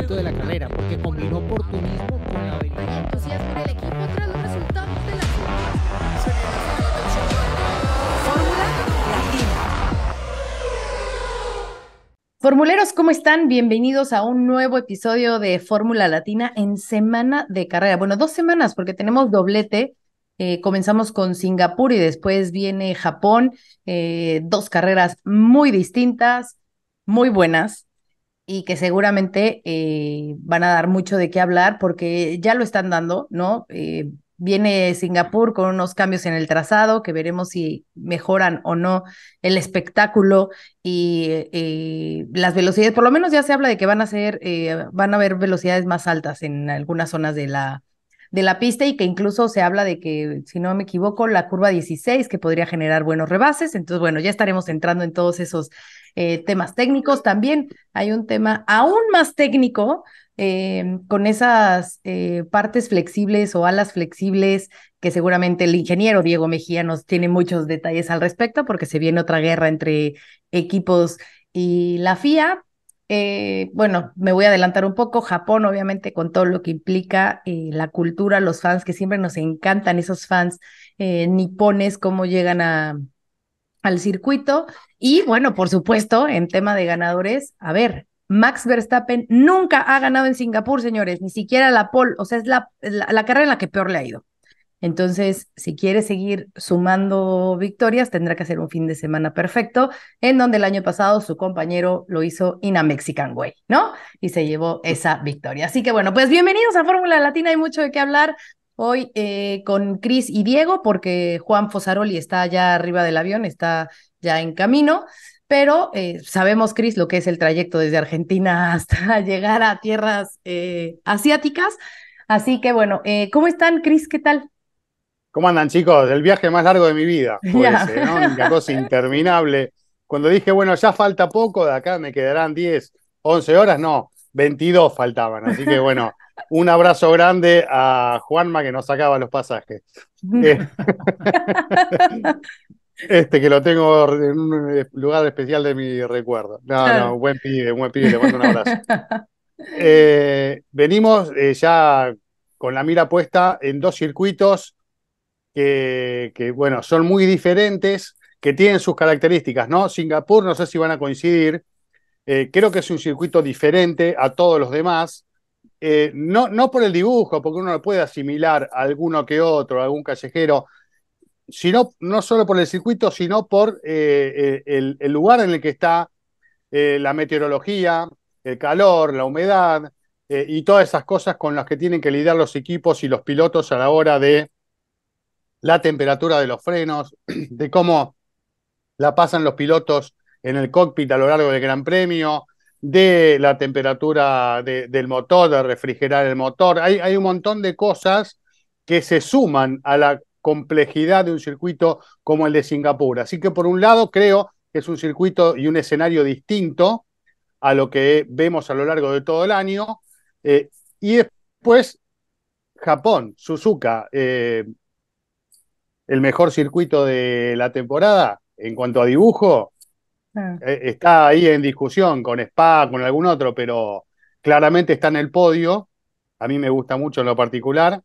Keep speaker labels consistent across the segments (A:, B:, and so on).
A: de la carrera, porque con la
B: Formuleros, ¿cómo están? Bienvenidos a un nuevo episodio de Fórmula Latina en semana de carrera. Bueno, dos semanas porque tenemos doblete eh, comenzamos con Singapur y después viene Japón. Eh, dos carreras muy distintas, muy buenas y que seguramente eh, van a dar mucho de qué hablar porque ya lo están dando, ¿no? Eh, viene Singapur con unos cambios en el trazado que veremos si mejoran o no el espectáculo y eh, las velocidades, por lo menos ya se habla de que van a ser, van a haber velocidades más altas en algunas zonas de la, de la pista y que incluso se habla de que, si no me equivoco, la curva 16 que podría generar buenos rebases. Entonces, bueno, ya estaremos entrando en todos esos eh, temas técnicos. También hay un tema aún más técnico eh, con esas eh, partes flexibles o alas flexibles, que seguramente el ingeniero Diego Mejía nos tiene muchos detalles al respecto, porque se viene otra guerra entre equipos y la FIA, eh, bueno, me voy a adelantar un poco, Japón obviamente con todo lo que implica eh, la cultura, los fans, que siempre nos encantan esos fans eh, nipones, cómo llegan a, al circuito. Y bueno, por supuesto, en tema de ganadores, a ver, Max Verstappen nunca ha ganado en Singapur, señores, ni siquiera la pole, o sea, es la, la carrera en la que peor le ha ido. Entonces, si quiere seguir sumando victorias, tendrá que hacer un fin de semana perfecto, en donde el año pasado su compañero lo hizo in a Mexican way, ¿no? Y se llevó esa victoria. Así que bueno, pues bienvenidos a Fórmula Latina, hay mucho de qué hablar. Hoy eh, con Cris y Diego, porque Juan Fosaroli está ya arriba del avión, está ya en camino pero eh, sabemos, Cris, lo que es el trayecto desde Argentina hasta llegar a tierras eh, asiáticas. Así que bueno, ¿cómo están, Cris? ¿Qué tal?
C: ¿Cómo andan chicos? El viaje más largo de mi vida. Fue ese, ¿no? Una cosa interminable. Cuando dije, bueno, ya falta poco, de acá me quedarán 10, 11 horas, no, 22 faltaban. Así que bueno, un abrazo grande a Juanma que nos sacaba los pasajes. Eh, este que lo tengo en un eh, lugar especial de mi recuerdo. No, no, buen pibe, buen pibe, le mando un abrazo. Eh, venimos ya con la mira puesta en dos circuitos que, bueno, son muy diferentes, que tienen sus características, ¿no? Singapur, no sé si van a coincidir, eh, creo que es un circuito diferente a todos los demás, eh, no, no por el dibujo, porque uno lo puede asimilar a alguno que otro, a algún callejero, sino no solo por el circuito, sino por eh, el, lugar en el que está, la meteorología, el calor, la humedad y todas esas cosas con las que tienen que lidiar los equipos y los pilotos a la hora de la temperatura de los frenos, de cómo la pasan los pilotos en el cockpit a lo largo del Gran Premio, de la temperatura del motor, de refrigerar el motor. Hay, hay un montón de cosas que se suman a la complejidad de un circuito como el de Singapur. Así que por un lado creo que es un circuito y un escenario distinto a lo que vemos a lo largo de todo el año. Eh, y después Japón, Suzuka, eh, el mejor circuito de la temporada en cuanto a dibujo. Ah. Eh, está ahí en discusión con Spa, con algún otro, pero claramente está en el podio. A mí me gusta mucho en lo particular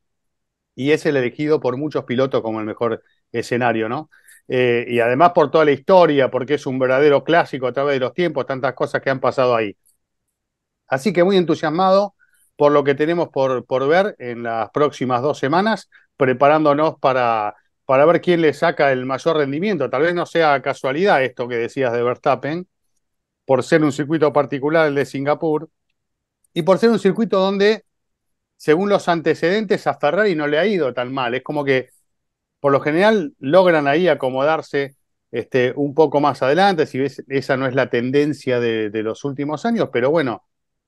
C: y es el elegido por muchos pilotos como el mejor escenario, ¿no? Eh, y además por toda la historia, porque es un verdadero clásico a través de los tiempos, tantas cosas que han pasado ahí. Así que muy entusiasmado por lo que tenemos por, por ver en las próximas dos semanas, preparándonos para para ver quién le saca el mayor rendimiento. Tal vez no sea casualidad esto que decías de Verstappen, por ser un circuito particular el de Singapur, y por ser un circuito donde, según los antecedentes, a Ferrari no le ha ido tan mal. Es como que, por lo general, logran ahí acomodarse este, un poco más adelante, si ves, esa no es la tendencia de, los últimos años, pero bueno,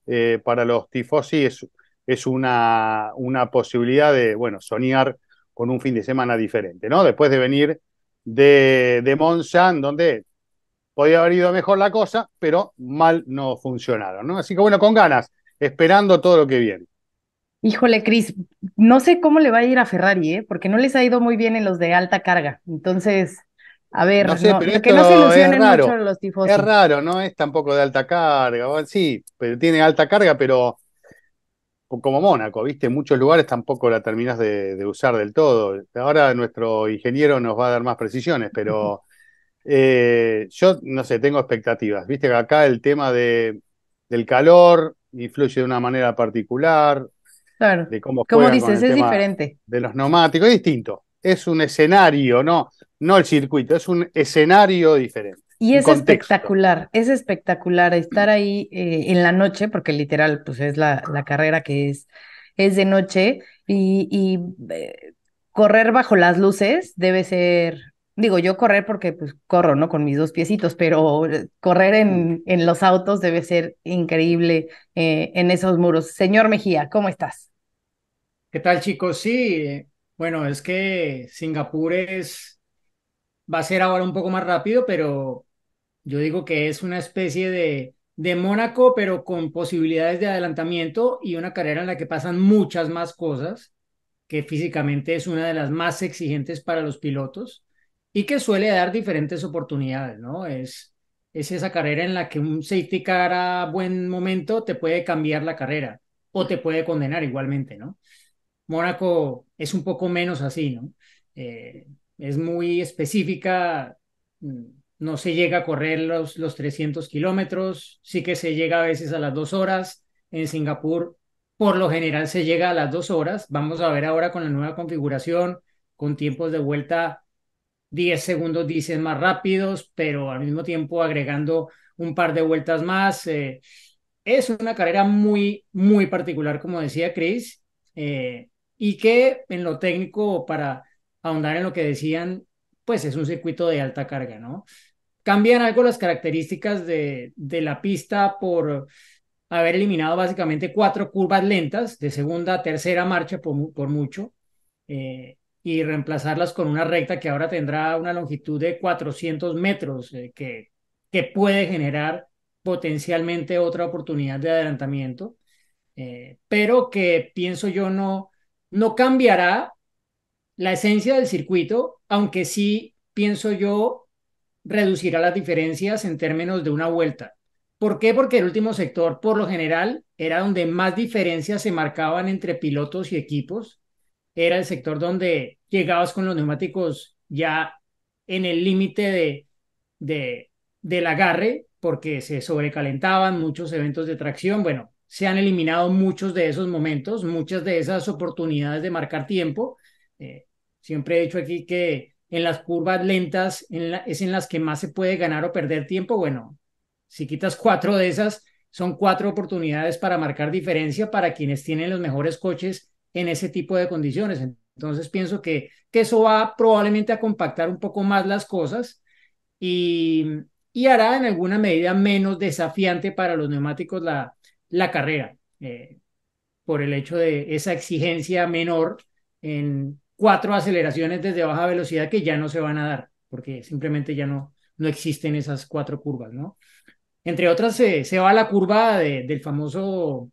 C: eh, para los tifosi es, es una, una posibilidad de, bueno, soñar con un fin de semana diferente, ¿no? Después de venir de, de donde podía haber ido mejor la cosa, pero mal no funcionaron, ¿no? Así que bueno, con ganas, esperando todo lo que viene.
B: Híjole, Cris, no sé cómo le va a ir a Ferrari, ¿eh? porque no les ha ido muy bien en los de alta carga. Entonces, a ver, no sé, que no se raro, mucho los Es
C: raro, no es tampoco de alta carga. Sí, pero tiene alta carga, pero como Mónaco, ¿viste? En muchos lugares tampoco la terminas de, usar del todo. Ahora nuestro ingeniero nos va a dar más precisiones, pero eh, yo no sé, tengo expectativas. Viste que acá el tema del calor influye de una manera particular. Claro. De cómo dices, es diferente. De los neumáticos, es distinto. Es un escenario, no, no el circuito, es un escenario diferente. Y es espectacular,
B: es espectacular estar ahí eh, en la noche, porque literal, pues es la, carrera que es, es de noche y, eh, correr bajo las luces debe ser, digo, yo correr porque pues corro, ¿no? Con mis dos piecitos, pero eh, correr en, en los autos debe ser increíble en esos muros. Señor Mejía, ¿cómo estás?
A: ¿Qué tal chicos? Sí, bueno, es que Singapur es, va a ser ahora un poco más rápido, pero yo digo que es una especie de, de Mónaco, pero con posibilidades de adelantamiento y una carrera en la que pasan muchas más cosas, que físicamente es una de las más exigentes para los pilotos y que suele dar diferentes oportunidades, ¿no? Es, es esa carrera en la que un safety car a buen momento te puede cambiar la carrera o te puede condenar igualmente, ¿no? Mónaco es un poco menos así, ¿no? Eh, es muy específica mm, no se llega a correr los, los 300 kilómetros, sí que se llega a veces a las dos horas. En Singapur, por lo general, se llega a las dos horas. Vamos a ver ahora con la nueva configuración, con tiempos de vuelta 10 segundos, dicen más rápidos, pero al mismo tiempo agregando un par de vueltas más. Eh, es una carrera muy, muy particular, como decía Chris, eh, y que en lo técnico, para ahondar en lo que decían, pues es un circuito de alta carga, ¿no? cambian algo las características de, la pista por haber eliminado básicamente cuatro curvas lentas de segunda a tercera marcha por, por mucho eh, y reemplazarlas con una recta que ahora tendrá una longitud de 400 metros eh, que, que puede generar potencialmente otra oportunidad de adelantamiento, eh, pero que pienso yo no, no cambiará la esencia del circuito, aunque sí pienso yo reducirá las diferencias en términos de una vuelta. ¿Por qué? Porque el último sector, por lo general, era donde más diferencias se marcaban entre pilotos y equipos. Era el sector donde llegabas con los neumáticos ya en el límite de, de, del agarre, porque se sobrecalentaban muchos eventos de tracción. Bueno, se han eliminado muchos de esos momentos, muchas de esas oportunidades de marcar tiempo. Eh, siempre he dicho aquí que en las curvas lentas es en las que más se puede ganar o perder tiempo. Bueno, si quitas cuatro de esas, son cuatro oportunidades para marcar diferencia para quienes tienen los mejores coches en ese tipo de condiciones. Entonces pienso que, eso va probablemente a compactar un poco más las cosas y, hará en alguna medida menos desafiante para los neumáticos la, carrera, eh, por el hecho de esa exigencia menor en, cuatro aceleraciones desde baja velocidad que ya no se van a dar, porque simplemente ya no, no existen esas cuatro curvas, ¿no? Entre otras, se, va a la curva del famoso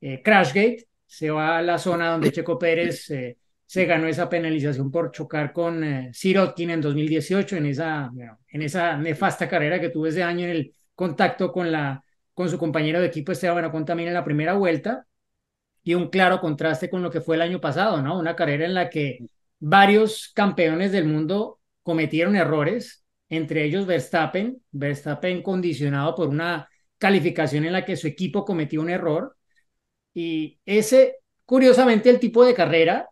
A: eh, Crashgate, se va a la zona donde Checo Pérez eh, se ganó esa penalización por chocar con eh, Sirotkin en 2018, en esa, en esa nefasta carrera que tuvo ese año en el contacto con, la, con su compañero de equipo Esteban Ocon también en la primera vuelta y un claro contraste con lo que fue el año pasado, ¿no? Una carrera en la que varios campeones del mundo cometieron errores, entre ellos Verstappen, Verstappen condicionado por una calificación en la que su equipo cometió un error. Y ese, curiosamente, el tipo de carrera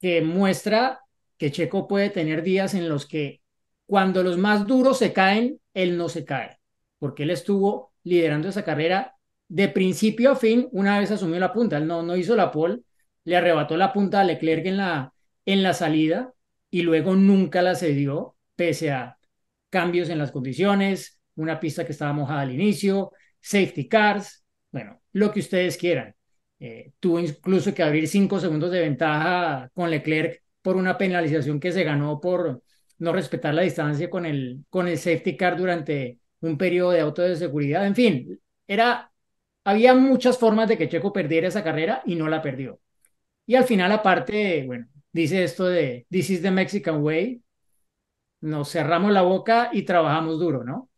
A: que muestra que Checo puede tener días en los que cuando los más duros se caen, él no se cae, porque él estuvo liderando esa carrera de principio a fin, una vez asumió la punta. Él no, no hizo la pole, le arrebató la punta a Leclerc en la, en la salida y luego nunca la cedió, pese a cambios en las condiciones, una pista que estaba mojada al inicio, safety cars, bueno, lo que ustedes quieran. Eh, tuvo incluso que abrir cinco segundos de ventaja con Leclerc por una penalización que se ganó por no respetar la distancia con el, con el safety car durante un periodo de auto de seguridad. En fin, era había muchas formas de que Checo perdiera esa carrera y no la perdió. Y al final, aparte, bueno, dice esto de This is the Mexican Way, nos cerramos la boca y trabajamos duro, ¿no?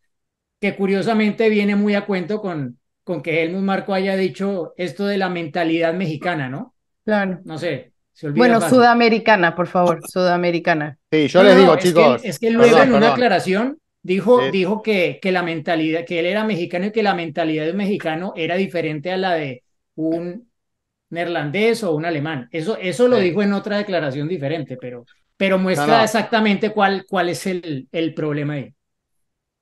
A: Que curiosamente viene muy a cuento con, con que Helmut Marco haya dicho esto de la mentalidad mexicana, ¿no? Claro. No sé. bueno,
B: sudamericana, por favor, sudamericana.
A: Sí,
C: yo les digo, chicos. Es que, luego en una
A: aclaración Dijo, eh, dijo que, que la mentalidad, que él era mexicano y que la mentalidad de un mexicano era diferente a la de un neerlandés o un alemán. Eso, eso lo dijo en otra declaración diferente, pero, pero muestra exactamente cuál, cuál
C: es el, problema ahí.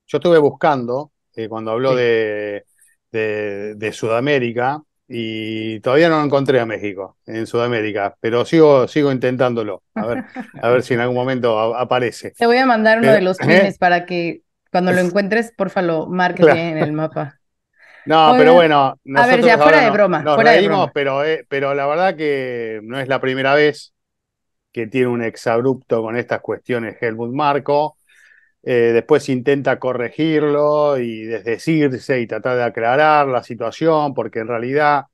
C: Yo estuve buscando, eh, cuando habló de, de, Sudamérica, y todavía no lo encontré a México, en Sudamérica, pero sigo, sigo intentándolo, a ver, a ver si en algún momento aparece. Te voy a
B: mandar uno de eh, los pines ¿eh? para que cuando lo encuentres, porfa, lo marques en el mapa.
C: No, pero bueno, a ver, ya fuera de broma, Pero, eh, pero la verdad que no es la primera vez que tiene un exabrupto con estas cuestiones Helmut Marco. Eh, después intenta corregirlo y desdecirse y tratar de aclarar la situación, porque en realidad,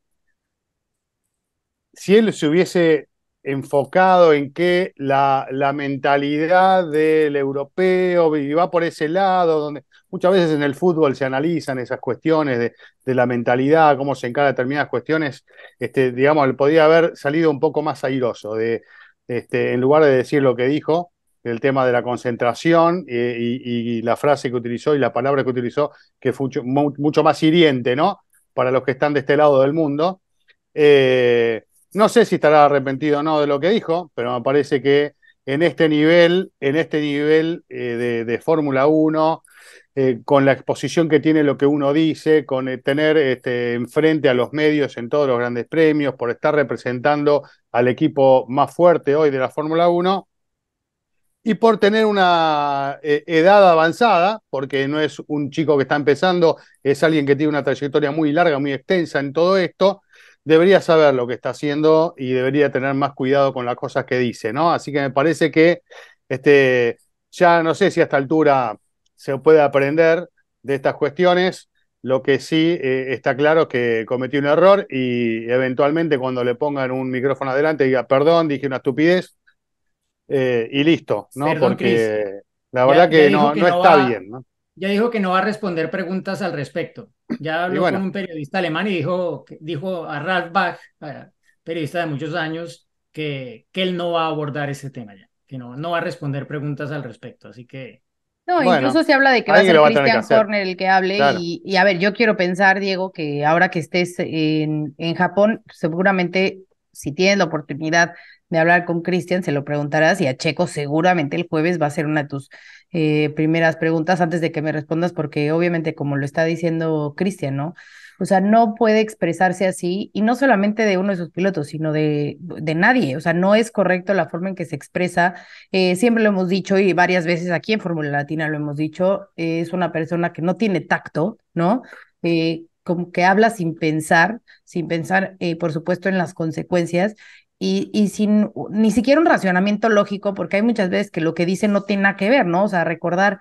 C: si él se hubiese enfocado en que la, la mentalidad del europeo y va por ese lado, donde muchas veces en el fútbol se analizan esas cuestiones de, la mentalidad, cómo se encara determinadas cuestiones, este, digamos, él podía haber salido un poco más airoso, de, este, en lugar de decir lo que dijo, el tema de la concentración eh, y, la frase que utilizó y la palabra que utilizó, que fue mucho, más hiriente, ¿no? Para los que están de este lado del mundo. Eh, no sé si estará arrepentido o no de lo que dijo, pero me parece que en este nivel, en este nivel eh, de, Fórmula 1, con la exposición que tiene lo que uno dice, con tener este, enfrente a los medios en todos los grandes premios, por estar representando al equipo más fuerte hoy de la Fórmula 1, y por tener una eh, edad avanzada, porque no es un chico que está empezando, es alguien que tiene una trayectoria muy larga, muy extensa en todo esto, debería saber lo que está haciendo y debería tener más cuidado con las cosas que dice, ¿no? Así que me parece que este, ya no sé si a esta altura se puede aprender de estas cuestiones. Lo que sí eh, está claro es que cometió un error y eventualmente cuando le pongan un micrófono adelante diga, perdón, dije una estupidez, eh, y listo, ¿no? Porque la verdad que, no, no, está bien, ¿no?
A: Ya dijo que no va a responder preguntas al respecto. Ya habló con un periodista alemán y dijo, dijo a Ralf Bach, periodista de muchos años, que, que él no va a abordar ese tema ya, que no, no va a responder preguntas al respecto.
B: Así que no, incluso se habla de que va a ser Christian Horner el que hable. Y, y, a ver, yo quiero pensar, Diego, que ahora que estés en, en Japón, seguramente si tienes la oportunidad de hablar con Cristian, se lo preguntarás y a Checo seguramente el jueves va a ser una de tus eh, primeras preguntas antes de que me respondas, porque obviamente como lo está diciendo Cristian, ¿no? O sea, no puede expresarse así y no solamente de uno de sus pilotos, sino de, de nadie. O sea, no es correcto la forma en que se expresa. Eh, siempre lo hemos dicho y varias veces aquí en Fórmula Latina lo hemos dicho, es una persona que no tiene tacto, ¿no? Eh, como que habla sin pensar, sin pensar, por supuesto, en las consecuencias y, sin ni siquiera un racionamiento lógico, porque hay muchas veces que lo que dice no tiene nada que ver, ¿no? O sea, recordar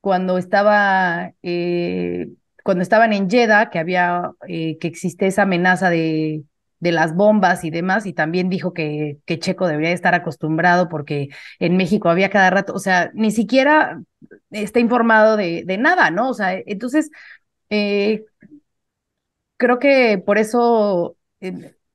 B: cuando estaba, eh, cuando estaban en Jeddah, que había, eh, que existe esa amenaza de, las bombas y demás, y también dijo que, que Checo debería estar acostumbrado porque en México había cada rato, o sea, ni siquiera está informado de, de nada, ¿no? O sea, entonces, eh, creo que por eso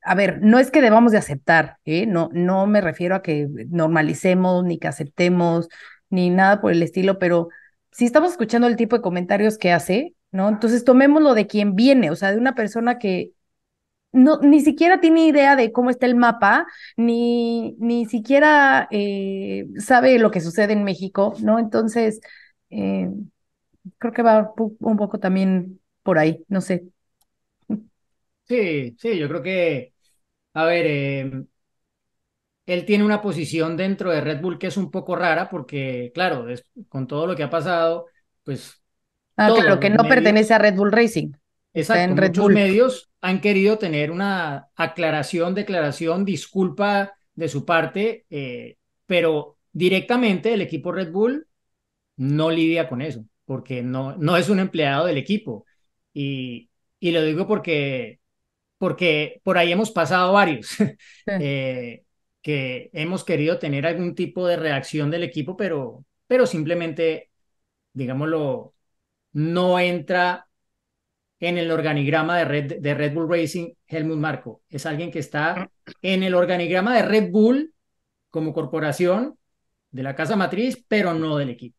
B: a ver, no es que debamos de aceptar, ¿eh? no, no me refiero a que normalicemos ni que aceptemos ni nada por el estilo, pero si estamos escuchando el tipo de comentarios que hace, ¿no? Entonces tomémoslo de quien viene, o sea, de una persona que no, ni siquiera tiene idea de cómo está el mapa, ni, ni siquiera eh, sabe lo que sucede en México, ¿no? Entonces, eh, creo que va un poco también por ahí, no sé.
A: Sí, sí, yo creo que a ver, eh, él tiene una posición dentro de Red Bull que es un poco rara porque, claro, con todo lo que ha pasado, pues...
B: Ah, pero que no pertenece a Red Bull Racing. Exacto, en
A: medios han querido tener una aclaración, declaración, disculpa de su parte, eh, pero directamente el equipo Red Bull no lidia con eso, porque no, no es un empleado del equipo. Y, y lo digo porque porque por ahí hemos pasado varios, eh, que hemos querido tener algún tipo de reacción del equipo, pero, pero simplemente, digámoslo, no entra en el organigrama de Red, de Red Bull Racing Helmut Marco. Es alguien que está en el organigrama de Red Bull como corporación de la casa matriz, pero no del equipo.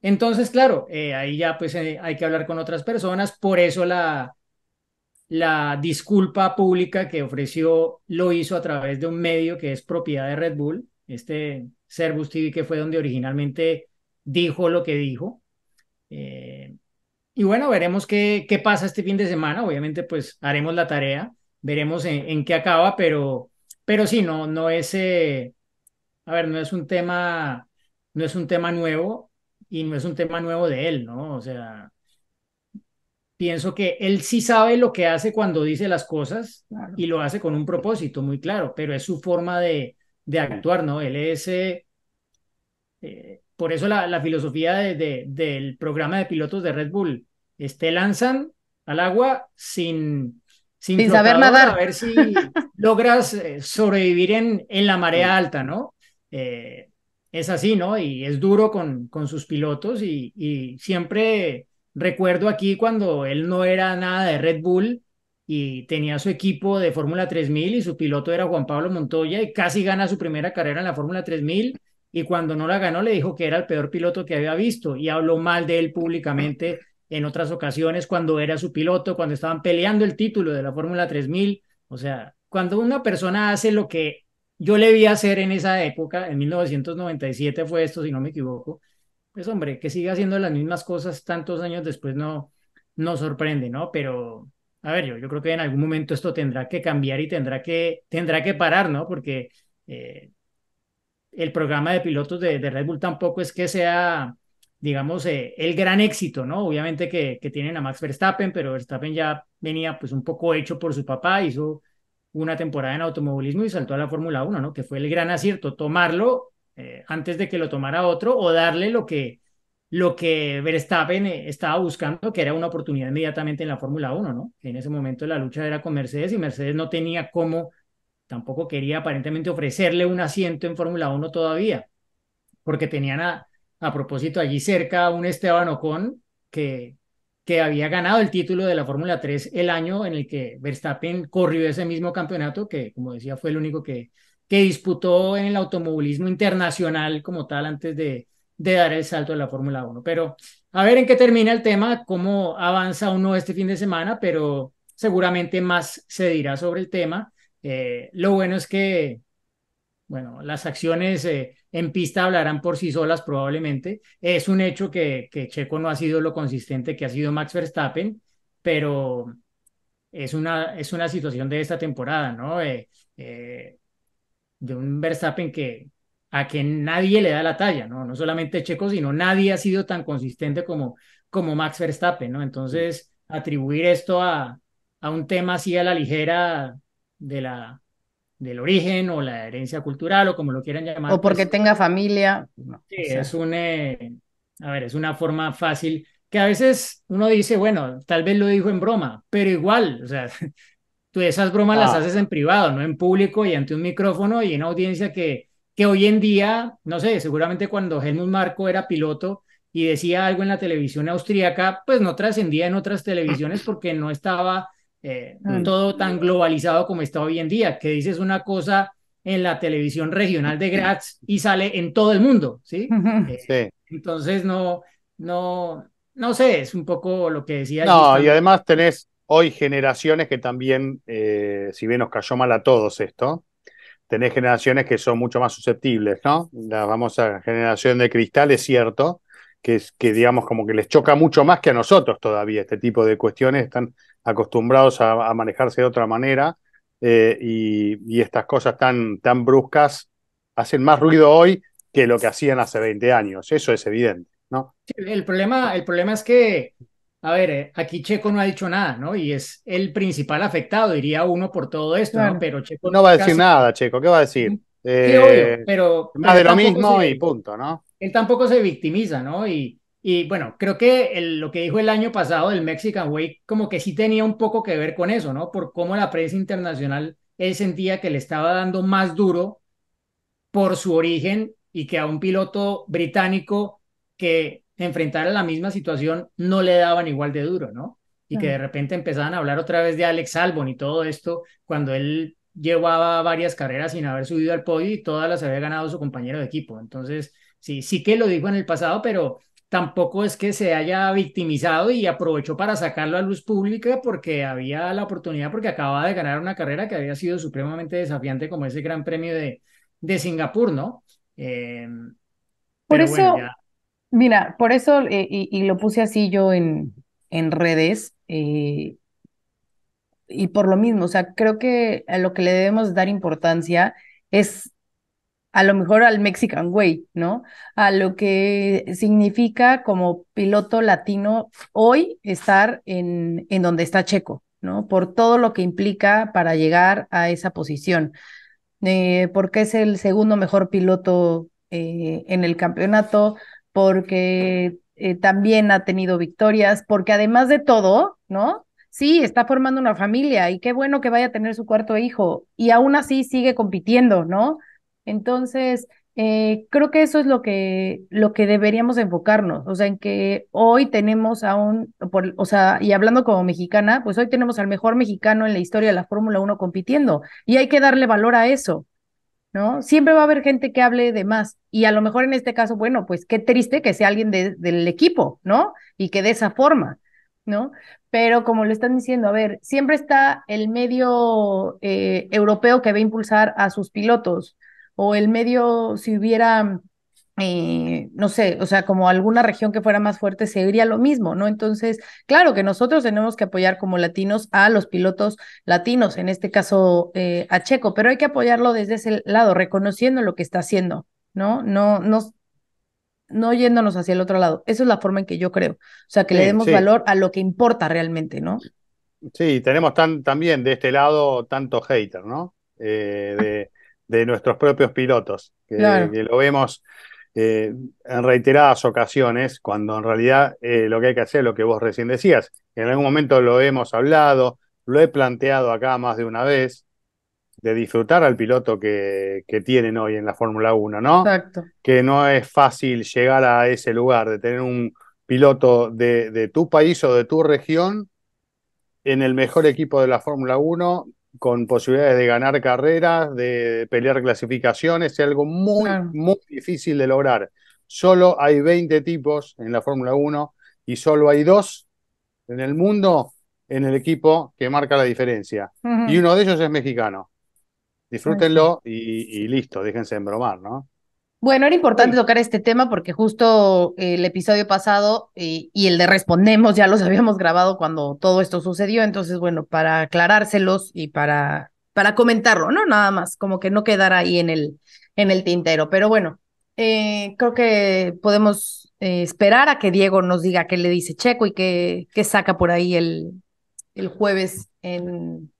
A: Entonces, claro, eh, ahí ya pues eh, hay que hablar con otras personas, por eso la, la disculpa pública que ofreció lo hizo a través de un medio que es propiedad de Red Bull, este Servus TV que fue donde originalmente dijo lo que dijo. Eh, y bueno, veremos qué, qué pasa este fin de semana. Obviamente, pues haremos la tarea, veremos en, qué acaba, pero, pero sí, no, no es, eh, a ver, no es un tema, no es un tema nuevo y no es un tema nuevo de él, ¿no? O sea, pienso que él sí sabe lo que hace cuando dice las cosas y lo hace con un propósito muy claro, pero es su forma de, de actuar, ¿no? Él es... Eh, eh, por eso la, filosofía de, del programa de pilotos de Red Bull, este lanzan al agua sin... Sin, saber nadar. A ver si logras eh, sobrevivir en, en la marea alta, ¿no? es así, ¿no? Y es duro con, con sus pilotos y, y siempre Recuerdo aquí cuando él no era nada de Red Bull y tenía su equipo de Fórmula 3000 y su piloto era Juan Pablo Montoya y casi gana su primera carrera en la Fórmula 3000 y cuando no la ganó le dijo que era el peor piloto que había visto y habló mal de él públicamente en otras ocasiones cuando era su piloto, cuando estaban peleando el título de la Fórmula 3000, o sea, cuando una persona hace lo que yo le vi hacer en esa época, en 1997 fue esto si no me equivoco, pues hombre, que siga haciendo las mismas cosas tantos años después no, no sorprende, ¿no? Pero, a ver, yo, yo creo que en algún momento esto tendrá que cambiar y tendrá que, tendrá que parar, ¿no? Porque eh, el programa de pilotos de, Red Bull tampoco es que sea, digamos, eh, el gran éxito, ¿no? Obviamente que, que tienen a Max Verstappen, pero Verstappen ya venía pues un poco hecho por su papá, hizo una temporada en automovilismo y saltó a la Fórmula 1, ¿no? Que fue el gran acierto, tomarlo eh, antes de que lo tomara otro o darle lo que, lo que Verstappen eh, estaba buscando, que era una oportunidad inmediatamente en la Fórmula 1, ¿no? En ese momento la lucha era con Mercedes y Mercedes no tenía cómo, tampoco quería aparentemente ofrecerle un asiento en Fórmula 1 todavía, porque tenían a, a propósito allí cerca un Esteban Ocon que, que había ganado el título de la Fórmula 3 el año en el que Verstappen corrió ese mismo campeonato, que como decía fue el único que, que disputó en el automovilismo internacional como tal antes de, dar el salto de la Fórmula 1. Pero a ver en qué termina el tema, cómo avanza uno este fin de semana, pero seguramente más se dirá sobre el tema. Eh, lo bueno es que, bueno, las acciones eh, en pista hablarán por sí solas probablemente. Es un hecho que, que Checo no ha sido lo consistente que ha sido Max Verstappen, pero es una, es una situación de esta temporada, ¿no? Eh, de un Verstappen que a que nadie le da la talla, ¿no? No solamente Checo, sino nadie ha sido tan consistente como, como Max Verstappen, ¿no? Entonces, atribuir esto a, a un tema así a la ligera de la, del origen o la herencia cultural o como lo quieran llamar. O porque
B: pues, tenga familia.
A: es un, eh, a ver, es una forma fácil que a veces uno dice, bueno, tal vez lo dijo en broma, pero igual, o sea, tú esas bromas las ah. haces en privado, no en público y ante un micrófono y en audiencia que, que hoy en día, no sé, seguramente cuando Helmut Marco era piloto y decía algo en la televisión austríaca, pues no trascendía en otras televisiones porque no estaba eh, mm. todo tan globalizado como está hoy en día, que dices una cosa en la televisión regional de Graz y sale en todo el mundo, ¿sí?
C: Eh,
A: entonces no, no, no sé, es un poco lo que decía. No, y
C: además tenés, hoy generaciones que también, eh, si bien nos cayó mal a todos esto, tenés generaciones que son mucho más susceptibles, ¿no? La famosa generación de cristal es cierto, que, digamos como que les choca mucho más que a nosotros todavía este tipo de cuestiones, están acostumbrados a, manejarse de otra manera eh, y, estas cosas tan, tan bruscas hacen más ruido hoy que lo que hacían hace 20 años, eso es evidente. ¿no?
A: el, problema, el problema es que a ver, eh, aquí Checo no ha dicho nada, ¿no? Y es el principal afectado, diría uno, por todo esto, ¿no? Pero Checo no, va a decir nada,
C: Checo, ¿qué va a decir? Eh, pero... de lo mismo y punto,
A: ¿no? Él tampoco se victimiza, ¿no? Y, y bueno, creo que lo que dijo el año pasado del Mexican Way como que sí tenía un poco que ver con eso, ¿no? Por cómo la prensa internacional, él sentía que le estaba dando más duro por su origen y que a un piloto británico que enfrentar a la misma situación, no le daban igual de duro, ¿no? Y que de repente empezaban a hablar otra vez de Alex Albon y todo esto, cuando él llevaba varias carreras sin haber subido al podio y todas las había ganado su compañero de equipo. Entonces, sí, sí que lo dijo en el pasado, pero tampoco es que se haya victimizado y aprovechó para sacarlo a luz pública porque había la oportunidad, porque acababa de ganar una carrera que había sido supremamente desafiante como ese Gran Premio de, de Singapur, ¿no? Eh,
B: Por eso... Mira, por eso, eh, y, lo puse así yo en, en redes, eh, y por lo mismo, o sea, creo que a lo que le debemos dar importancia es a lo mejor al Mexican Way, ¿no? A lo que significa como piloto latino hoy estar en, en donde está Checo, ¿no? Por todo lo que implica para llegar a esa posición. Eh, porque es el segundo mejor piloto en el campeonato, porque eh, también ha tenido victorias, porque además de todo, ¿no? Sí, está formando una familia y qué bueno que vaya a tener su cuarto hijo y aún así sigue compitiendo, ¿no? Entonces, eh, creo que eso es lo que, lo que deberíamos enfocarnos, o sea, en que hoy tenemos a un, o sea, y hablando como mexicana, pues hoy tenemos al mejor mexicano en la historia de la Fórmula 1 compitiendo y hay que darle valor a eso, ¿no? Siempre va a haber gente que hable de más. Y a lo mejor en este caso, bueno, pues qué triste que sea alguien del equipo, ¿no? Y que de esa forma, ¿no? Pero como lo están diciendo, a ver, siempre está el medio eh, europeo que va a impulsar a sus pilotos o el medio, si hubiera eh, no sé, o sea, como alguna región que fuera más fuerte, seguiría lo mismo, ¿no? Entonces, claro que nosotros tenemos que apoyar como latinos a los pilotos latinos, en este caso eh, a Checo, pero hay que apoyarlo desde ese lado, reconociendo lo que está haciendo, ¿no? No, no, no yéndonos hacia el otro lado. Esa es la forma en que yo creo. O sea, que le demos valor a lo que importa realmente, ¿no?
C: Sí, tenemos también de este lado tanto hater, ¿no? Eh, ah. de, nuestros propios pilotos, que lo vemos eh, en reiteradas ocasiones, cuando en realidad eh, lo que hay que hacer es lo que vos recién decías. En algún momento lo hemos hablado, lo he planteado acá más de una vez, de disfrutar al piloto que, que tienen hoy en la Fórmula 1, ¿no? Exacto. Que no es fácil llegar a ese lugar, de tener un piloto de, de tu país o de tu región en el mejor equipo de la Fórmula 1 con posibilidades de ganar carreras, de pelear clasificaciones, es algo muy, muy difícil de lograr. Solo hay 20 tipos en la Fórmula 1 y solo hay dos en el mundo en el equipo que marca la diferencia. Y uno de ellos es mexicano. Disfrútenlo y, y, listo, déjense embromar, ¿no?
B: Bueno, era importante tocar este tema porque justo eh, el episodio pasado eh, y el de Respondemos ya los habíamos grabado cuando todo esto sucedió, entonces bueno, para aclarárselos y para, para comentarlo, ¿no? Nada más, como que no quedara ahí en el, en el tintero, pero bueno, eh, creo que podemos esperar a que Diego nos diga qué le dice Checo y qué, qué saca por ahí el, el jueves en,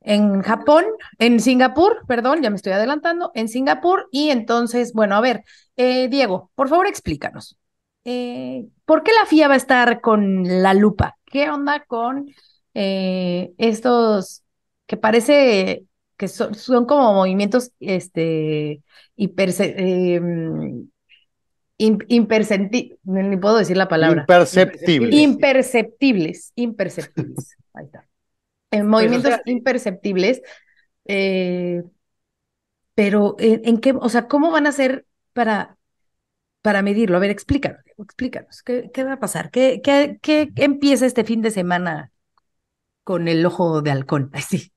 B: en Japón, en Singapur, perdón, ya me estoy adelantando, en Singapur. Y entonces, bueno, a ver, eh, Diego, por favor explícanos. Eh, ¿Por qué la FIA va a estar con la lupa? ¿Qué onda con eh, estos que parece que son, como movimientos este, imperceptibles, ni puedo decir la palabra. Imperceptibles. Imperceptibles, imperceptibles. Ahí está en pues, movimientos imperceptibles, eh, pero eh, ¿en, qué, o sea, cómo van a hacer para, para medirlo? A ver, explícanos, explícanos, ¿qué, va a pasar? ¿Qué, ¿Qué, empieza este fin de semana con el ojo de halcón? Así.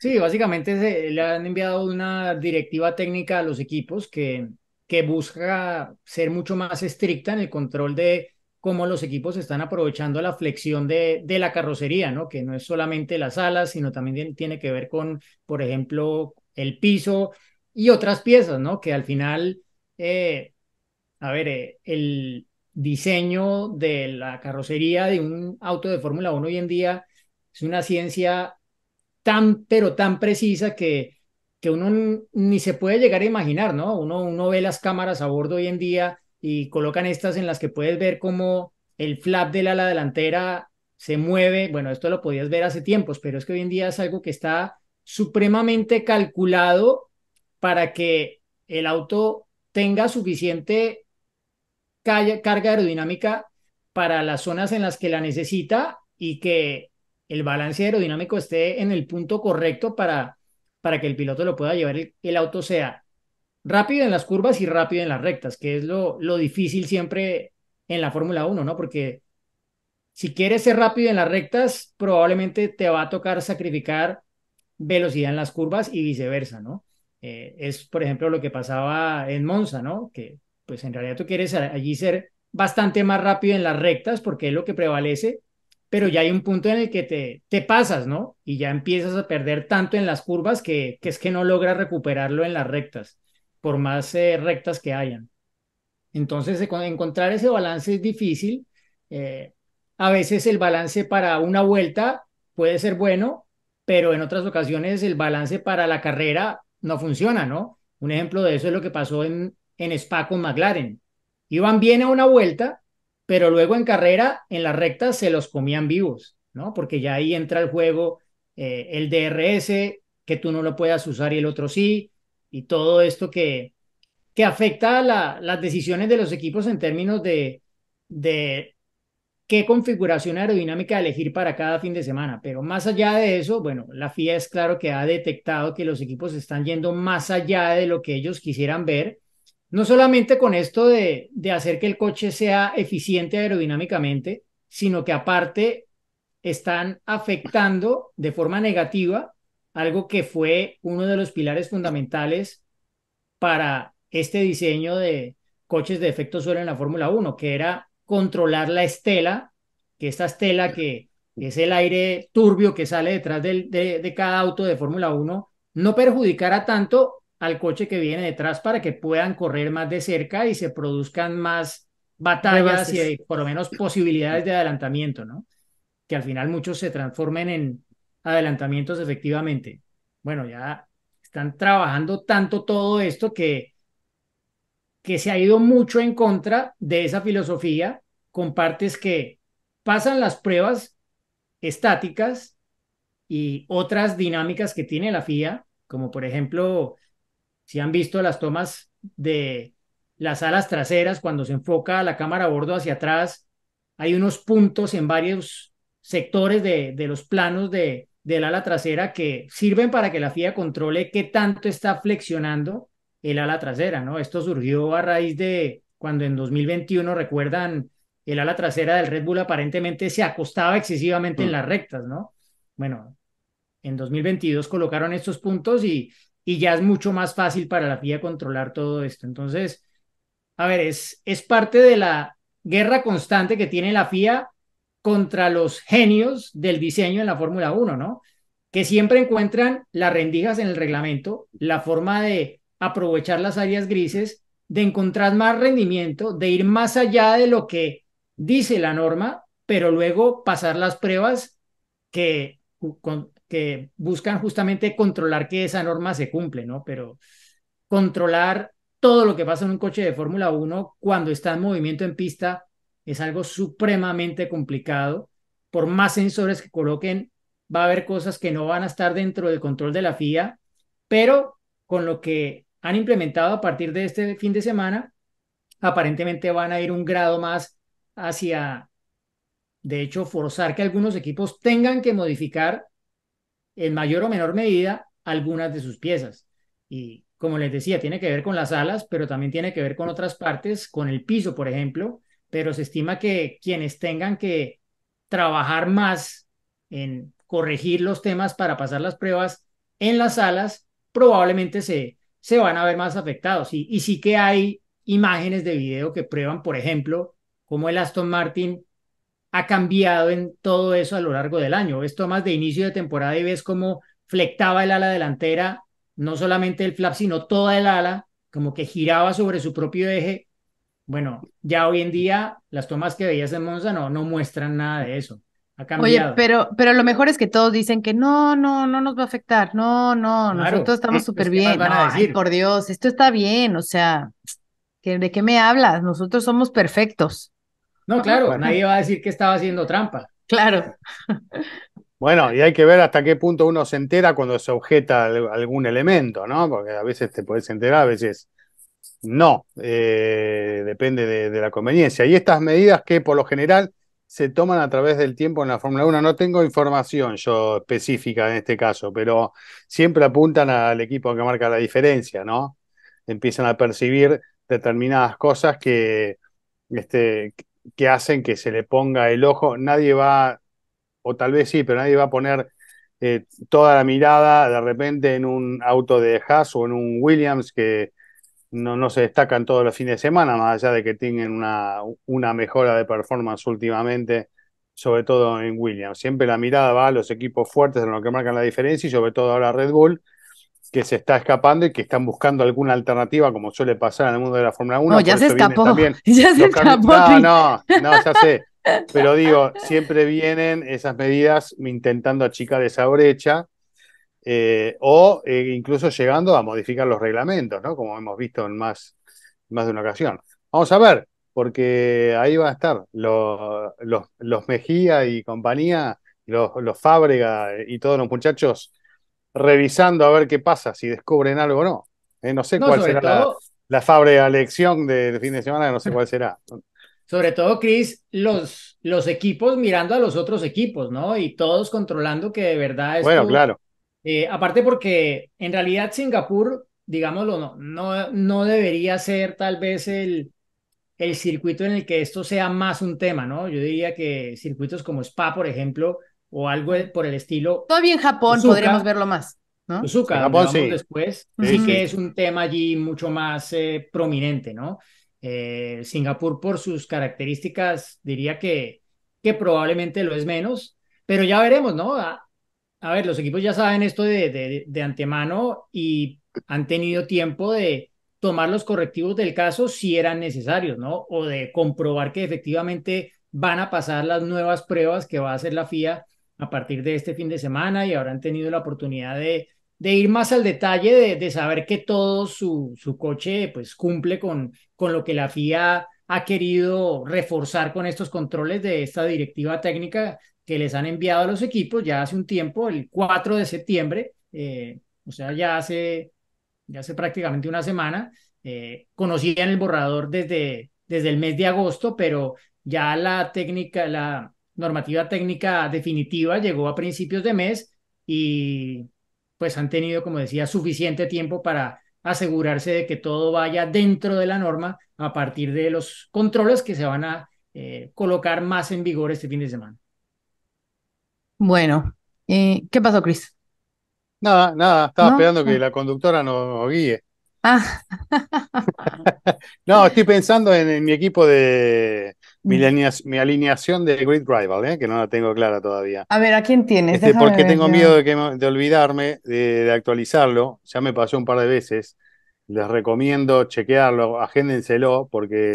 A: Sí, básicamente se, le han enviado una directiva técnica a los equipos que, que busca ser mucho más estricta en el control de cómo los equipos están aprovechando la flexión de, de, la carrocería, ¿no? Que no es solamente las alas, sino también tiene que ver con, por ejemplo, el piso y otras piezas, ¿no? Que al final, eh, a ver, eh, el diseño de la carrocería de un auto de Fórmula 1 hoy en día es una ciencia tan, pero tan precisa que que uno ni se puede llegar a imaginar, ¿no? Uno, uno ve las cámaras a bordo hoy en día y colocan estas en las que puedes ver cómo el flap del ala delantera se mueve. Bueno, esto lo podías ver hace tiempos, pero es que hoy en día es algo que está supremamente calculado para que el auto tenga suficiente carga aerodinámica para las zonas en las que la necesita y que el balance aerodinámico esté en el punto correcto para, para que el piloto lo pueda llevar el, el auto sea rápido en las curvas y rápido en las rectas, que es lo, difícil siempre en la Fórmula 1, ¿no? Porque si quieres ser rápido en las rectas, probablemente te va a tocar sacrificar velocidad en las curvas y viceversa, ¿no? Eh, es, por ejemplo, lo que pasaba en Monza, ¿no? Que pues en realidad tú quieres allí ser bastante más rápido en las rectas porque es lo que prevalece, pero ya hay un punto en el que te, te pasas, ¿no? Y ya empiezas a perder tanto en las curvas que, que es que no logras recuperarlo en las rectas por más eh, rectas que hayan. Entonces, encontrar ese balance es difícil. Eh, a veces el balance para una vuelta puede ser bueno, pero en otras ocasiones el balance para la carrera no funciona, ¿no? Un ejemplo de eso es lo que pasó en, en Spa con McLaren. Iban bien a una vuelta, pero luego en carrera, en las rectas, se los comían vivos, ¿no? Porque ya ahí entra el juego eh, el DRS, que tú no lo puedas usar y el otro sí, y todo esto que, que afecta la, las decisiones de los equipos en términos de, de qué configuración aerodinámica elegir para cada fin de semana. Pero más allá de eso, bueno, la FIA es claro que ha detectado que los equipos están yendo más allá de lo que ellos quisieran ver, no solamente con esto de, de hacer que el coche sea eficiente aerodinámicamente, sino que aparte están afectando de forma negativa algo que fue uno de los pilares fundamentales para este diseño de coches de efecto suelo en la Fórmula 1, que era controlar la estela, que esta estela que es el aire turbio que sale detrás del, de, cada auto de Fórmula 1, no perjudicara tanto al coche que viene detrás para que puedan correr más de cerca y se produzcan más batallas y por lo menos posibilidades de adelantamiento, ¿no? Que al final muchos se transformen en, adelantamientos efectivamente. Bueno, ya están trabajando tanto todo esto que, que se ha ido mucho en contra de esa filosofía con partes que pasan las pruebas estáticas y otras dinámicas que tiene la FIA, como por ejemplo, si han visto las tomas de las alas traseras cuando se enfoca la cámara a bordo hacia atrás, hay unos puntos en varios sectores de, de los planos de, del ala trasera que sirven para que la FIA controle qué tanto está flexionando el ala trasera, ¿no? Esto surgió a raíz de cuando en 2021, recuerdan, el ala trasera del Red Bull aparentemente se acostaba excesivamente en mm. las rectas, ¿no? Bueno, en 2022 colocaron estos puntos y, y ya es mucho más fácil para la FIA controlar todo esto. Entonces, a ver, es, es parte de la guerra constante que tiene la FIA contra los genios del diseño en la Fórmula 1, ¿no? Que siempre encuentran las rendijas en el reglamento, la forma de aprovechar las áreas grises, de encontrar más rendimiento, de ir más allá de lo que dice la norma, pero luego pasar las pruebas que, que buscan justamente controlar que esa norma se cumple, ¿no? Pero controlar todo lo que pasa en un coche de Fórmula 1 cuando está en movimiento en pista es algo supremamente complicado. Por más sensores que coloquen, va a haber cosas que no van a estar dentro del control de la FIA, pero con lo que han implementado a partir de este fin de semana, aparentemente van a ir un grado más hacia, de hecho, forzar que algunos equipos tengan que modificar en mayor o menor medida algunas de sus piezas. Y como les decía, tiene que ver con las alas, pero también tiene que ver con otras partes, con el piso, por ejemplo, pero se estima que quienes tengan que trabajar más en corregir los temas para pasar las pruebas en las salas, probablemente se, se van a ver más afectados. Y, y sí que hay imágenes de video que prueban, por ejemplo, cómo el Aston Martin ha cambiado en todo eso a lo largo del año. Ves tomas de inicio de temporada y ves cómo flectaba el ala delantera, no solamente el flap, sino toda el ala, como que giraba sobre su propio eje bueno, ya hoy en día las tomas que veías en Monza no, muestran nada de eso. Ha cambiado. Oye,
B: pero, pero lo mejor es que todos dicen que no, no, no nos va a afectar. No, no, nosotros estamos súper bien. a decir. por Dios, esto está bien. O sea, ¿de qué me hablas? Nosotros somos perfectos. No, claro,
A: nadie va a decir que estaba haciendo trampa.
B: Claro.
C: Bueno, y hay que ver hasta qué punto uno se entera cuando se objeta algún elemento, ¿no? Porque a veces te puedes enterar, a veces no, eh, depende de, la conveniencia. Y estas medidas que por lo general se toman a través del tiempo en la Fórmula 1, no tengo información yo específica en este caso, pero siempre apuntan al equipo que marca la diferencia, ¿no? Empiezan a percibir determinadas cosas que, este, que hacen que se le ponga el ojo. Nadie va, o tal vez sí, pero nadie va a poner eh, toda la mirada de repente en un auto de Haas o en un Williams que no, se destacan todos los fines de semana, más allá de que tienen una, una mejora de performance últimamente, sobre todo en Williams. Siempre la mirada va a los equipos fuertes, en los que marcan la diferencia, y sobre todo ahora Red Bull, que se está escapando y que están buscando alguna alternativa, como suele pasar en el mundo de la Fórmula 1. No, ya se escapó. Ya se escapó. no, ya sé. Pero digo, siempre vienen esas medidas intentando achicar esa brecha eh, o eh, incluso llegando a modificar los reglamentos, ¿no? Como hemos visto en más, más de una ocasión. Vamos a ver, porque ahí van a estar los, los, los Mejía y compañía, los, los Fábrega y todos los muchachos revisando a ver qué pasa, si descubren algo o no. ¿eh? no sé cuál será la, la Fábrega lección de fin de semana, no sé cuál será.
A: Sobre todo, Cris, los, los equipos mirando a los otros equipos, ¿no? Y todos controlando que de verdad... es Bueno, claro eh, aparte porque en realidad Singapur, digámoslo, no, no, no debería ser tal vez el, el circuito en el que esto sea más un tema, ¿no? Yo diría que circuitos como Spa, por ejemplo, o algo por el estilo.
B: Todavía en Japón podremos verlo más, ¿no?
A: Suzuka, Japón, sí. después, sí, que es un tema allí mucho más eh, prominente, ¿no? Eh, Singapur, por sus características, diría que, que probablemente lo es menos, pero ya veremos, ¿no? Ah, a ver, los equipos ya saben esto de, antemano y han tenido tiempo de tomar los correctivos del caso si eran necesarios, ¿no? O de comprobar que efectivamente van a pasar las nuevas pruebas que va a hacer la FIA a partir de este fin de semana y ahora han tenido la oportunidad de, ir más al detalle, de, saber que todo su, coche pues cumple con, con lo que la FIA ha querido reforzar con estos controles de esta directiva técnica que les han enviado a los equipos ya hace un tiempo, el 4 de septiembre, eh, o sea, ya hace, ya hace prácticamente una semana, eh, conocían el borrador desde, desde el mes de agosto, pero ya la técnica, la normativa técnica definitiva llegó a principios de mes y pues han tenido, como decía, suficiente tiempo para asegurarse de que todo vaya dentro de la norma a partir de los controles que se van a eh, colocar más en vigor este fin de semana.
C: Bueno, eh, ¿qué pasó, Chris? Nada, nada, estaba esperando que ah. la conductora nos, guíe. Ah. no, estoy pensando en, mi equipo de mm. mi, alineación, de Great Rival, ¿eh? que no la tengo clara todavía.
B: A ver, ¿a quién tienes? Este, porque tengo miedo
C: de, olvidarme, de, actualizarlo. Ya me pasó un par de veces. Les recomiendo chequearlo, agéndenselo, porque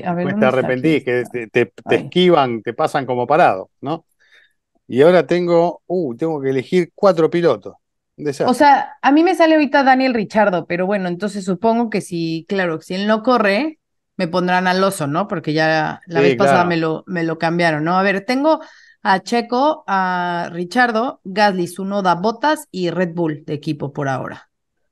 C: te arrepentís, que te esquivan, te pasan como parado, ¿no? Y ahora tengo, uh, tengo que elegir cuatro pilotos. O
B: sea, a mí me sale ahorita Daniel Richardo, pero bueno, entonces supongo que si, claro, si él no corre, me pondrán al oso, ¿no? Porque ya la vez pasada me, lo, me lo cambiaron, ¿no? A ver, tengo a Checo, a Richardo, Gasly, Sunoda, Botas y Red Bull de equipo por ahora.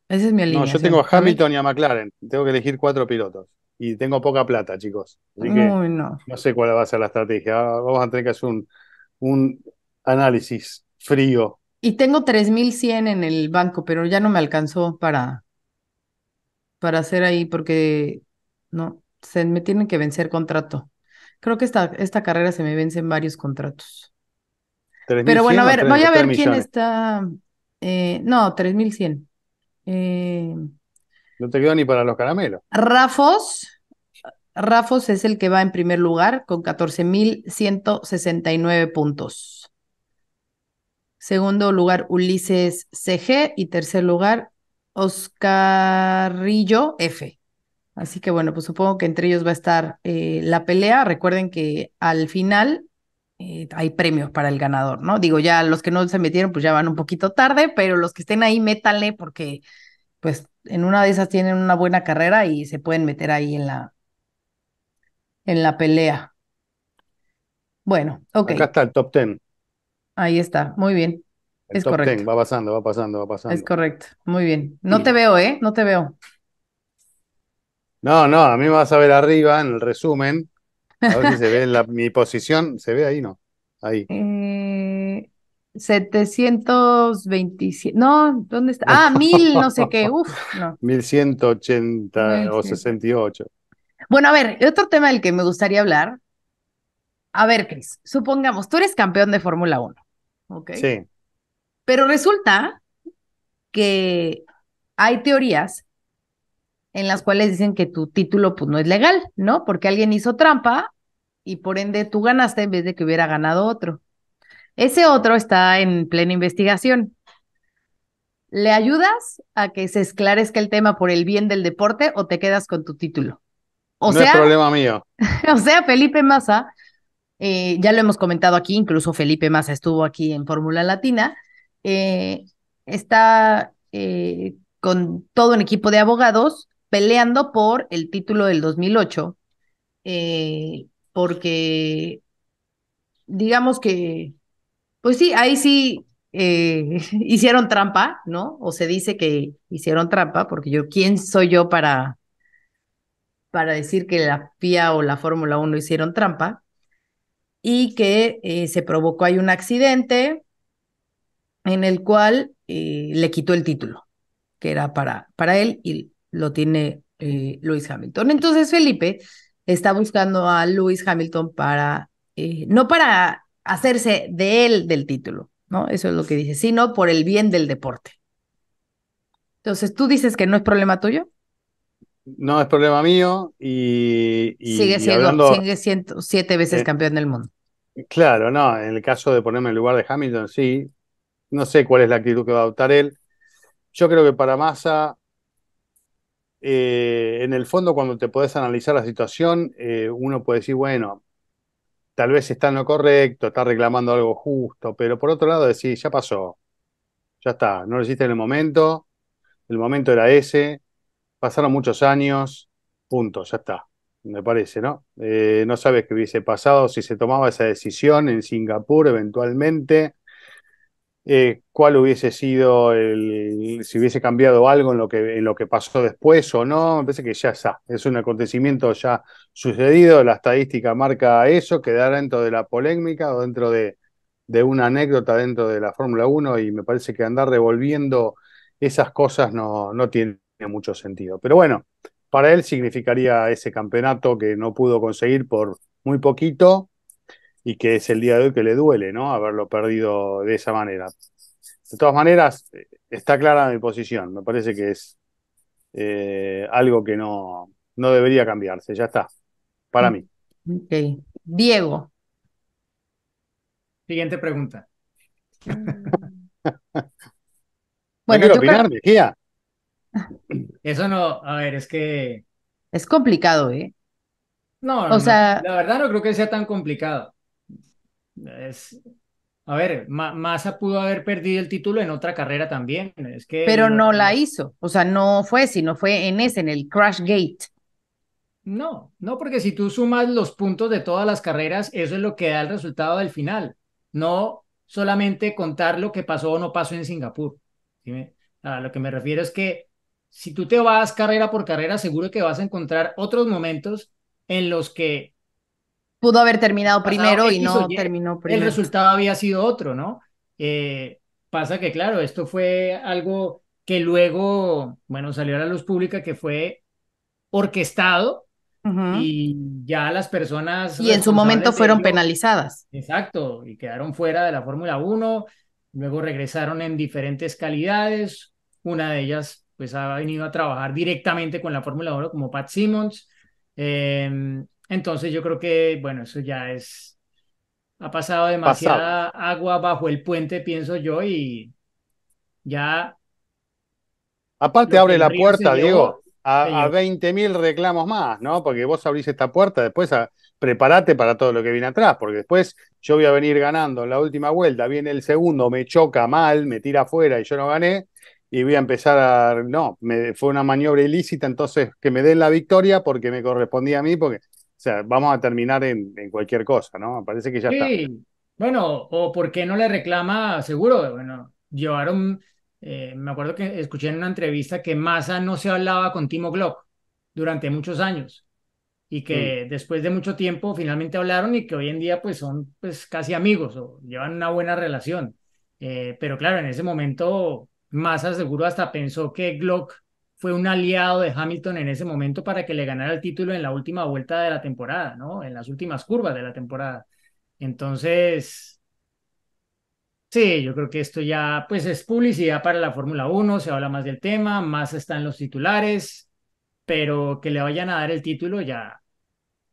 B: ese es mi alineación. No, yo tengo a Hamilton
C: y a McLaren. Tengo que elegir cuatro pilotos. Y tengo poca plata, chicos. no. sé cuál va a ser la estrategia. Ah, vamos a tener que hacer un análisis frío.
B: Y tengo 3100 en el banco, pero ya no me alcanzó para, para hacer ahí porque no, se me tienen que vencer contrato. Creo que esta, esta carrera se me vence en varios contratos.
C: pero bueno, a ver, voy a ver quién
B: está. Eh, no, 3100. Eh,
C: no te quedó ni para los caramelos.
B: Rafos. Rafos es el que va en primer lugar con 14.169 puntos segundo lugar Ulises CG y tercer lugar Oscarillo F. Así que bueno, pues supongo que entre ellos va a estar eh, la pelea. Recuerden que al final eh, hay premios para el ganador, ¿no? Digo, ya los que no se metieron, pues ya van un poquito tarde, pero los que estén ahí, métanle porque pues en una de esas tienen una buena carrera y se pueden meter ahí en la, en la pelea. Bueno, ok. Acá
C: está el top ten.
B: Ahí está, muy bien.
C: es correcto. va pasando, va pasando, va pasando. Es
B: correcto, muy bien. No te veo, ¿eh? No te veo.
C: No, no, a mí me vas a ver arriba en el resumen. A ver si se ve la, mi posición. ¿Se ve ahí? No. Ahí.
B: 727. Eh, no, ¿dónde está? Ah, mil, no sé qué. Uf, no.
C: 1180 o 68.
B: Bueno, a ver, otro tema del que me gustaría hablar. A ver, Cris, supongamos, tú eres campeón de Fórmula 1. Sí. Pero resulta que hay teorías en las cuales dicen que tu título pues, no es legal, ¿no? Porque alguien hizo trampa y por ende tú ganaste en vez de que hubiera ganado otro. Ese otro está en plena investigación. ¿Le ayudas a que se esclarezca el tema por el bien del deporte o te quedas con tu título?
C: O no sea, es problema mío.
B: o sea, Felipe Massa eh, ya lo hemos comentado aquí, incluso Felipe Massa estuvo aquí en Fórmula Latina. Eh, está eh, con todo un equipo de abogados peleando por el título del 2008, porque digamos que, pues sí, ahí sí hicieron trampa, ¿no? O se dice que hicieron trampa, porque yo, ¿quién soy yo para, para decir que la FIA o la Fórmula 1 hicieron trampa? y que eh, se provocó ahí un accidente en el cual eh, le quitó el título, que era para, para él y lo tiene eh, Luis Hamilton. Entonces Felipe está buscando a Luis Hamilton para, no para hacerse de él del título, ¿no? Eso es lo que dice, sino por el bien del deporte. Entonces, ¿tú dices que no es problema tuyo?
C: No, es problema mío y... sigue sigue
B: siendo siete veces campeón del mundo
C: Claro, no, en el caso de ponerme en el lugar de Hamilton, sí. No sé cuál es la actitud que va a adoptar él. Yo creo que para Massa, eh, en el fondo, cuando te podés analizar la situación, eh, uno puede decir, bueno, tal vez está en lo correcto, está reclamando algo justo, pero por otro lado decir, ya pasó, ya está, no lo hiciste en el momento, el momento era ese, pasaron muchos años, punto, ya está me parece, ¿no? Eh, no sabes qué hubiese pasado si se tomaba esa decisión en Singapur eventualmente, eh, cuál hubiese sido, el, si hubiese cambiado algo en lo, que, lo que pasó después o no, me parece que ya está, es un acontecimiento ya sucedido, la estadística marca eso, quedará dentro de la polémica o dentro de, una anécdota dentro de la Fórmula 1 y me parece que andar revolviendo esas cosas no, no tiene mucho sentido. Pero bueno, para él significaría ese campeonato que no pudo conseguir por muy poquito y que es el día de hoy que le duele, ¿no? Haberlo perdido de esa manera. De todas maneras, eh, está clara mi posición. Me parece que es eh, algo que no, no debería cambiarse. Ya está, para mí.
B: Ok. Diego.
A: Siguiente pregunta.
B: bueno, quiero
A: Eso no, a ver, es que...
B: Es complicado, ¿eh? No, no, o sea...
A: la verdad no creo que sea tan complicado. Es, a ver, Massa pudo haber perdido el título en otra carrera también. que Pero no,
B: la hizo, o sea, no fue, sino fue en ese, en el Crash Gate. No, no, porque si tú sumas los
A: puntos de todas las carreras, eso es lo que da el resultado del final. No solamente contar lo que pasó o no pasó en Singapur. A lo que me refiero es que si tú te vas carrera por carrera, seguro que vas a encontrar otros momentos en los que...
B: Pudo haber terminado primero y no
A: terminó primero. El resultado había sido otro, ¿no? Eh, pasa que, claro, esto fue algo que luego, bueno, salió a la luz pública que fue orquestado y ya las personas... Y en su momento fueron
B: penalizadas.
A: Exacto, y quedaron fuera de la Fórmula 1, luego regresaron en diferentes calidades, una de ellas pues ha venido a trabajar directamente con la Fórmula 1 como Pat Simmons. Em, entonces yo creo que, bueno, eso ya es, ha pasado demasiada agua bajo el puente, pienso yo, y ya...
C: Aparte abre la puerta, Diego, a, mil reclamos más, ¿no? Porque vos abrís esta puerta, después a, prepárate para todo lo que viene atrás, porque después yo voy a venir ganando en la última vuelta, viene el segundo, me choca mal, me tira afuera y yo no gané, y voy a empezar a... No, me, fue una maniobra ilícita, entonces que me den la victoria porque me correspondía a mí, porque, o sea, vamos a terminar en, cualquier cosa, ¿no? Parece que ya sí.
A: Bueno, o porque no le reclama, seguro, bueno, llevaron, eh, me acuerdo que escuché en una entrevista que Massa no se hablaba con Timo Glock durante muchos años y que mm. después de mucho tiempo finalmente hablaron y que hoy en día pues son pues casi amigos o llevan una buena relación. Eh, pero claro, en ese momento más seguro hasta pensó que Glock fue un aliado de Hamilton en ese momento para que le ganara el título en la última vuelta de la temporada, ¿no? En las últimas curvas de la temporada. Entonces, sí, yo creo que esto ya, pues es publicidad para la Fórmula 1, se habla más del tema, más están los titulares, pero que le vayan a dar el título ya.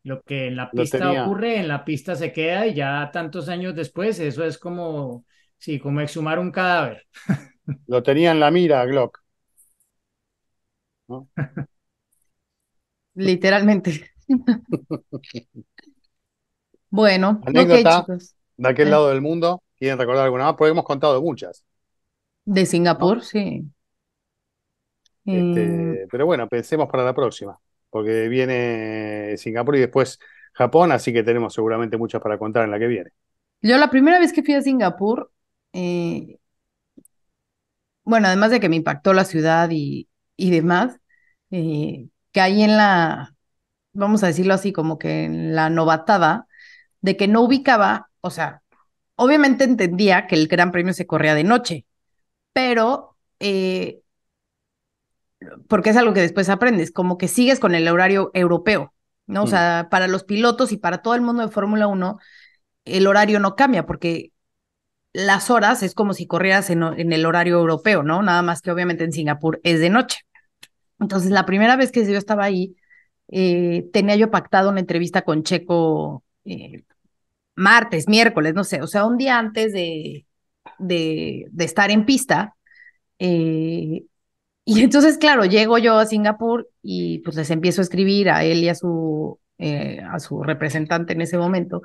A: Lo que en la pista ocurre, en la pista se queda y ya tantos años después, eso es como, sí, como exhumar un cadáver.
C: Lo tenía en la mira, Glock.
B: Literalmente. bueno, anécdota
C: de aquel eh. lado del mundo. ¿Quieren recordar alguna más? Porque hemos contado muchas.
B: De Singapur, sí. Este,
C: eh. pero bueno, pensemos para la próxima, porque viene Singapur y después Japón, así que tenemos seguramente muchas para contar en la que viene.
B: Yo la primera vez que fui a Singapur, eh, bueno, además de que me impactó la ciudad y, demás, eh, que hay en la, vamos a decirlo así, como que en la novatada, de que no ubicaba, o sea, obviamente entendía que el Gran Premio se corría de noche, pero eh, porque es algo que después aprendes, como que sigues con el horario europeo, ¿no? O mm. sea, para los pilotos y para todo el mundo de Fórmula 1, el horario no cambia porque las horas es como si corrieras en, el horario europeo, ¿no? Nada más que obviamente en Singapur es de noche. Entonces, la primera vez que yo estaba ahí, eh, tenía yo pactado una entrevista con Checo eh, martes, miércoles, no sé, o sea, un día antes de, de, estar en pista. Eh, y entonces, claro, llego yo a Singapur y pues les empiezo a escribir a él y a su, a su representante en ese momento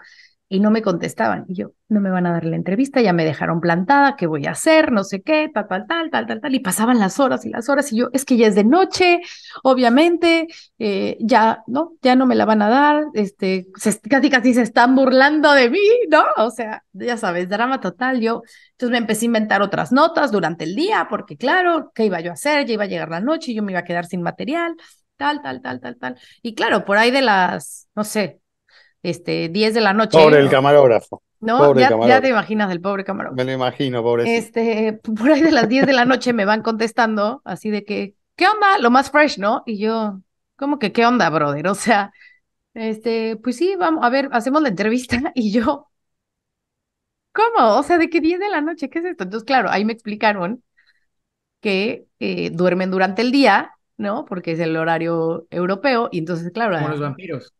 B: y no me contestaban. Y yo, no me van a dar la entrevista, ya me dejaron plantada, ¿qué voy a hacer? No sé qué, tal, tal, tal, tal, tal, tal. Y pasaban las horas y las horas y yo, es que ya es de noche, obviamente, eh, ya, ¿no? Ya no me la van a dar, este, casi, casi se están burlando de mí, ¿no? O sea, ya sabes, drama total. Yo, entonces me empecé a inventar otras notas durante el día, porque claro, ¿qué iba yo a hacer? Ya iba a llegar la noche y yo me iba a quedar sin material, tal, tal, tal, tal, tal. Y claro, por ahí de las, no sé, este, 10 de la noche. Pobre el
C: camarógrafo. No, ya, te imaginas del pobre camarógrafo. Me lo imagino, pobre.
B: Este, por ahí de las 10 de la noche me van contestando, así de que, ¿qué onda? Lo más fresh, ¿no? Y yo, ¿cómo que qué onda, brother? O sea, este, pues sí, vamos, a ver, hacemos la entrevista y yo, ¿cómo? O sea, ¿de qué 10 de la noche? ¿Qué es esto? Entonces, claro, ahí me explicaron que eh, duermen durante el día, ¿no? Porque es el horario europeo y entonces, claro. Como ah, los vampiros.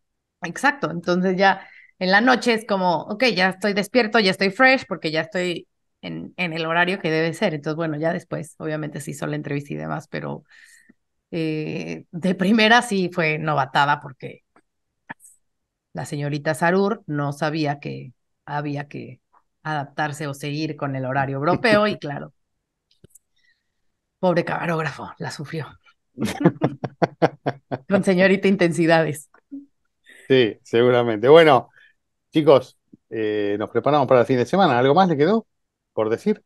B: Exacto, entonces ya en la noche es como, ok, ya estoy despierto, ya estoy fresh, porque ya estoy en, el horario que debe ser. Entonces, bueno, ya después, obviamente sí hizo la entrevista y demás, pero eh, de primera sí fue novatada porque la señorita Sarur no sabía que había que adaptarse o seguir con el horario europeo y claro, pobre camarógrafo, la sufrió. con señorita intensidades.
C: Sí, seguramente. Bueno, chicos, eh, nos preparamos para el fin de semana. ¿Algo más le quedó por decir?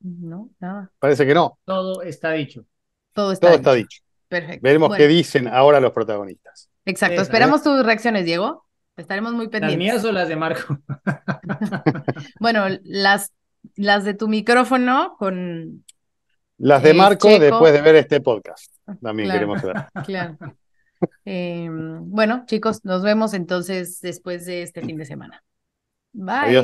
B: No, nada. Parece que no. Todo está dicho.
C: Todo está, dicho.
B: Perfecto. Veremos qué
C: dicen ahora los protagonistas.
B: Exacto. Esperamos ¿eh? tus reacciones, Diego. Estaremos muy pendientes. ¿Las mías o las de Marco? bueno, las, las de tu micrófono con.
C: Las de eh, Marco después de ver este podcast. También queremos ver.
B: Claro. Eh, bueno, chicos, nos vemos entonces después de este fin de semana. Bye.